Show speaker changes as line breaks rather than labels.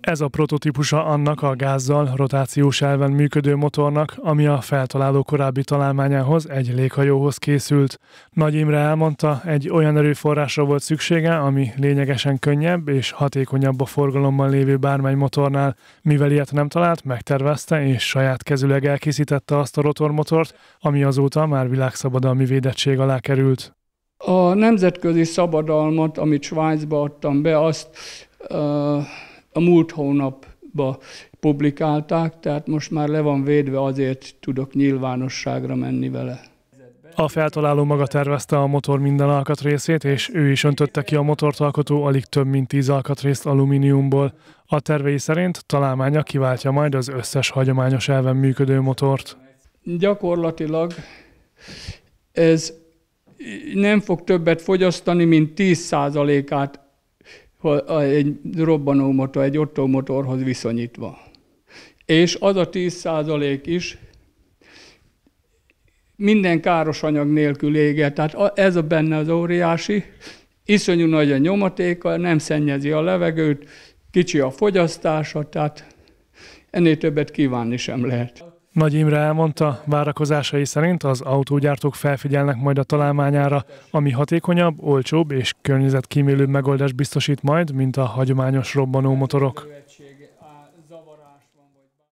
Ez a prototípusa annak a gázzal, rotációs elven működő motornak, ami a feltaláló korábbi találmányához egy léghajóhoz készült. Nagy Imre elmondta, egy olyan erőforrásra volt szüksége, ami lényegesen könnyebb és hatékonyabb a forgalomban lévő bármely motornál. Mivel ilyet nem talált, megtervezte és saját kezüleg elkészítette azt a rotormotort, ami azóta már világszabadalmi védettség alá került.
A nemzetközi szabadalmat, amit Svájcba adtam be, azt uh a múlt hónapban publikálták, tehát most már le van védve, azért tudok nyilvánosságra menni vele.
A feltaláló maga tervezte a motor minden alkatrészét, és ő is öntötte ki a motort alkotó alig több mint tíz alkatrészt alumíniumból. A tervei szerint találmánya kiváltja majd az összes hagyományos elven működő motort.
Gyakorlatilag ez nem fog többet fogyasztani, mint 10%-át egy robbanó motor, egy ottó motorhoz viszonyítva. És az a 10% is minden káros anyag nélkül ége. tehát ez a benne az óriási, iszonyú nagy a nyomatéka, nem szennyezi a levegőt, kicsi a fogyasztása, tehát ennél többet kívánni sem lehet.
Nagy Imre elmondta, várakozásai szerint az autógyártók felfigyelnek majd a találmányára, ami hatékonyabb, olcsóbb és környezetkímélőbb megoldást biztosít majd, mint a hagyományos robbanó motorok.